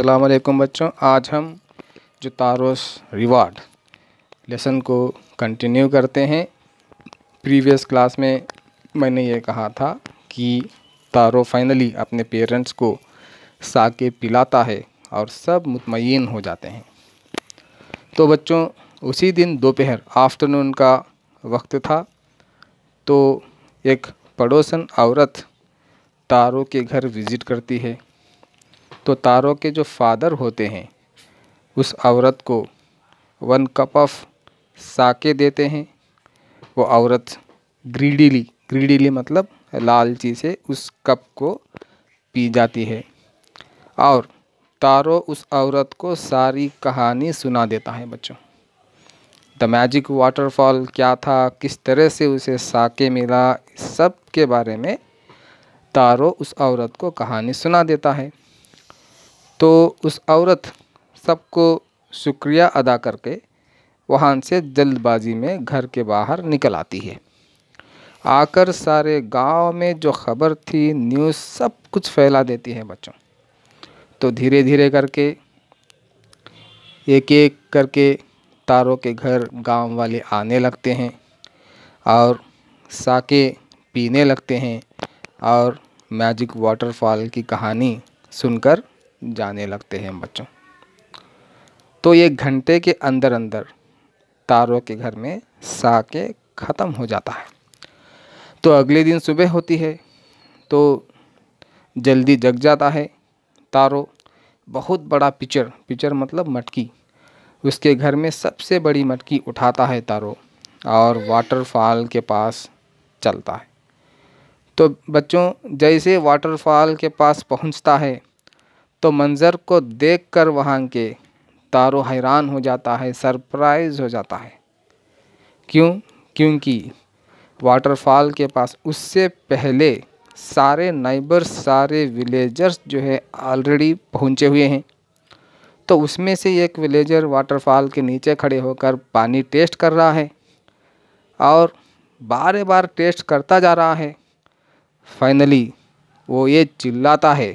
अल्लाम बच्चों आज हम जो तारोस रिवार्ड लेसन को कंटिन्यू करते हैं प्रीवियस क्लास में मैंने ये कहा था कि तारो फाइनली अपने पेरेंट्स को साके पिलाता है और सब मुतमैन हो जाते हैं तो बच्चों उसी दिन दोपहर आफ्टरनून का वक्त था तो एक पड़ोसन औरत तारों के घर विज़िट करती है तो तारों के जो फादर होते हैं उस औरत को वन कप ऑफ साके देते हैं वो औरत ग्रीडीली ग्रीडीली मतलब लालची से उस कप को पी जाती है और तारो उस औरत को सारी कहानी सुना देता है बच्चों द मैजिक वाटरफॉल क्या था किस तरह से उसे साके मिला सब के बारे में तारो उस औरत को कहानी सुना देता है तो उस औरत सबको शुक्रिया अदा करके वहाँ से जल्दबाजी में घर के बाहर निकल आती है आकर सारे गांव में जो खबर थी न्यूज़ सब कुछ फैला देती है बच्चों तो धीरे धीरे करके एक एक करके तारों के घर गांव वाले आने लगते हैं और साके पीने लगते हैं और मैजिक वाटरफॉल की कहानी सुनकर जाने लगते हैं बच्चों तो ये घंटे के अंदर अंदर तारों के घर में सा के ख़त्म हो जाता है तो अगले दिन सुबह होती है तो जल्दी जग जाता है तारों बहुत बड़ा पिचर पिचर मतलब मटकी उसके घर में सबसे बड़ी मटकी उठाता है तारों और वाटरफॉल के पास चलता है तो बच्चों जैसे वाटरफॉल के पास पहुंचता है तो मंज़र को देखकर वहाँ के तारो हैरान हो जाता है सरप्राइज़ हो जाता है क्यों क्योंकि वाटरफॉल के पास उससे पहले सारे नाइबर सारे विलेजर्स जो है ऑलरेडी पहुँचे हुए हैं तो उसमें से एक विलेजर वाटरफॉल के नीचे खड़े होकर पानी टेस्ट कर रहा है और बार बार टेस्ट करता जा रहा है फाइनली वो ये चिल्लाता है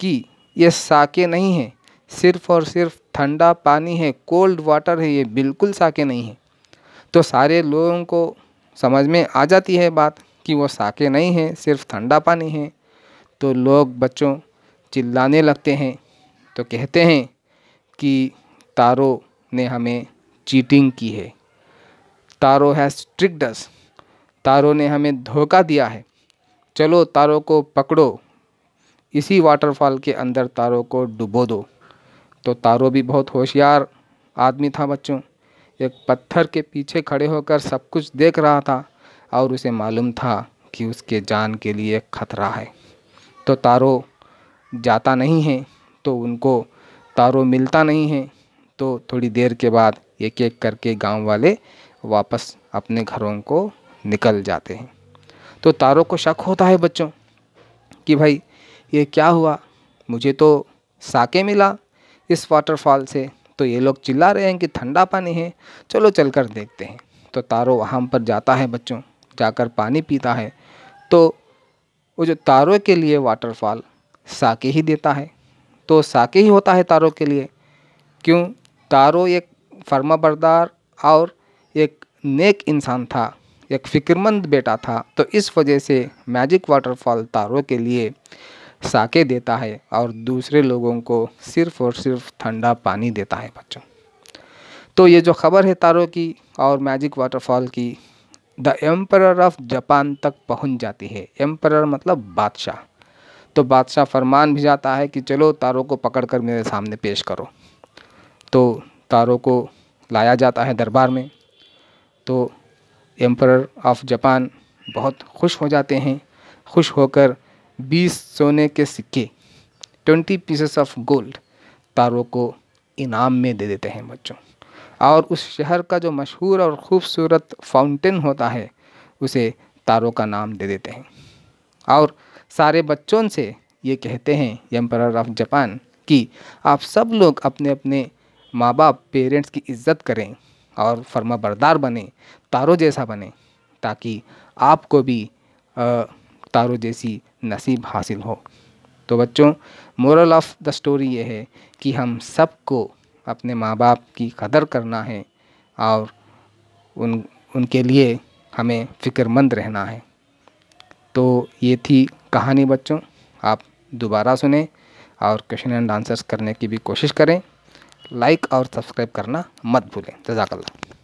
कि ये साके नहीं है सिर्फ़ और सिर्फ ठंडा पानी है कोल्ड वाटर है ये बिल्कुल साके नहीं है तो सारे लोगों को समझ में आ जाती है बात कि वो साके नहीं है सिर्फ ठंडा पानी है तो लोग बच्चों चिल्लाने लगते हैं तो कहते हैं कि तारो ने हमें चीटिंग की है तारो हैज़ ट्रिकडस तारो ने हमें धोखा दिया है चलो तारो को पकड़ो इसी वाटरफॉल के अंदर तारों को डुबो दो तो तारों भी बहुत होशियार आदमी था बच्चों एक पत्थर के पीछे खड़े होकर सब कुछ देख रहा था और उसे मालूम था कि उसके जान के लिए खतरा है तो तारो जाता नहीं है तो उनको तारो मिलता नहीं है तो थोड़ी देर के बाद एक एक करके गांव वाले वापस अपने घरों को निकल जाते हैं तो तारों को शक होता है बच्चों कि भाई ये क्या हुआ मुझे तो साके मिला इस वाटरफॉल से तो ये लोग चिल्ला रहे हैं कि ठंडा पानी है चलो चल कर देखते हैं तो तारो वहाँ पर जाता है बच्चों जाकर पानी पीता है तो वो जो तारों के लिए वाटरफॉल साके ही देता है तो साके ही होता है तारों के लिए क्यों तारो एक फर्माबरदार और एक नेक इंसान था एक फ़िक्रमंद बेटा था तो इस वजह से मैजिक वाटरफॉल तारों के लिए साके देता है और दूसरे लोगों को सिर्फ और सिर्फ ठंडा पानी देता है बच्चों तो ये जो खबर है तारों की और मैजिक वाटरफॉल की द एम्पर ऑफ जापान तक पहुंच जाती है एम्पर मतलब बादशाह तो बादशाह फरमान भी जाता है कि चलो तारों को पकड़कर मेरे सामने पेश करो तो तारों को लाया जाता है दरबार में तो एम्पर ऑफ जापान बहुत खुश हो जाते हैं खुश होकर बीस सोने के सिक्के ट्वेंटी पीसेस ऑफ गोल्ड तारों को इनाम में दे देते हैं बच्चों और उस शहर का जो मशहूर और ख़ूबसूरत फाउंटेन होता है उसे तारों का नाम दे देते हैं और सारे बच्चों से ये कहते हैं एम्पर ऑफ जापान कि आप सब लोग अपने अपने माँ बाप पेरेंट्स की इज्जत करें और फर्मा बरदार बने तारों जैसा बने ताकि आपको भी आ, तारों जैसी नसीब हासिल हो तो बच्चों मोरल ऑफ़ द स्टोरी ये है कि हम सबको अपने माँ बाप की कदर करना है और उन उनके लिए हमें फ़िक्रमंद रहना है तो ये थी कहानी बच्चों आप दोबारा सुने और क्वेश्चन एंड आंसर्स करने की भी कोशिश करें लाइक और सब्सक्राइब करना मत भूलें जजाकल्ला